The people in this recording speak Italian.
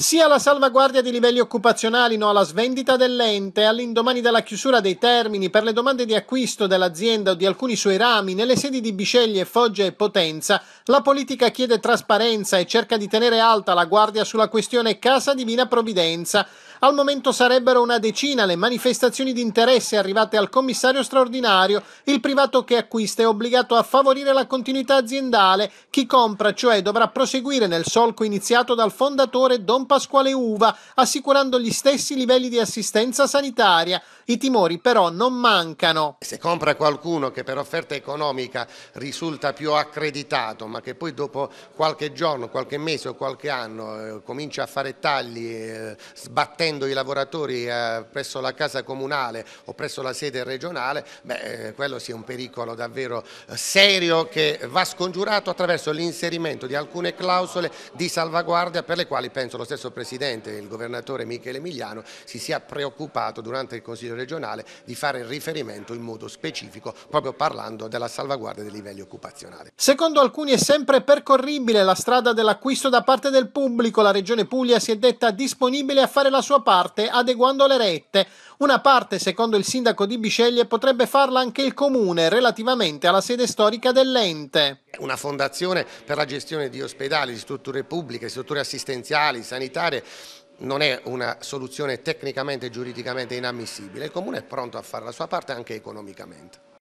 Sia alla salvaguardia dei livelli occupazionali, no alla svendita dell'ente, all'indomani della chiusura dei termini per le domande di acquisto dell'azienda o di alcuni suoi rami nelle sedi di Bisceglie, Foggia e Potenza, la politica chiede trasparenza e cerca di tenere alta la guardia sulla questione Casa Divina Provvidenza, al momento sarebbero una decina le manifestazioni di interesse arrivate al commissario straordinario, il privato che acquista è obbligato a favorire la continuità aziendale, chi compra cioè dovrà proseguire nel solco iniziato dal fondatore Don Pasquale Uva, assicurando gli stessi livelli di assistenza sanitaria. I timori però non mancano. Se compra qualcuno che per offerta economica risulta più accreditato, ma che poi dopo qualche giorno, qualche mese o qualche anno eh, comincia a fare tagli, eh, sbattendo trasferendo i lavoratori eh, presso la casa comunale o presso la sede regionale, beh, eh, quello sia un pericolo davvero eh, serio che va scongiurato attraverso l'inserimento di alcune clausole di salvaguardia per le quali penso lo stesso Presidente, il Governatore Michele Emiliano, si sia preoccupato durante il Consiglio regionale di fare riferimento in modo specifico proprio parlando della salvaguardia dei livelli occupazionali. Secondo alcuni è sempre percorribile la strada dell'acquisto da parte del pubblico, la Regione Puglia si è detta disponibile a fare la sua prima parte adeguando le rette. Una parte, secondo il sindaco di Bisceglie, potrebbe farla anche il comune relativamente alla sede storica dell'ente. Una fondazione per la gestione di ospedali, di strutture pubbliche, strutture assistenziali, sanitarie non è una soluzione tecnicamente e giuridicamente inammissibile. Il comune è pronto a fare la sua parte anche economicamente.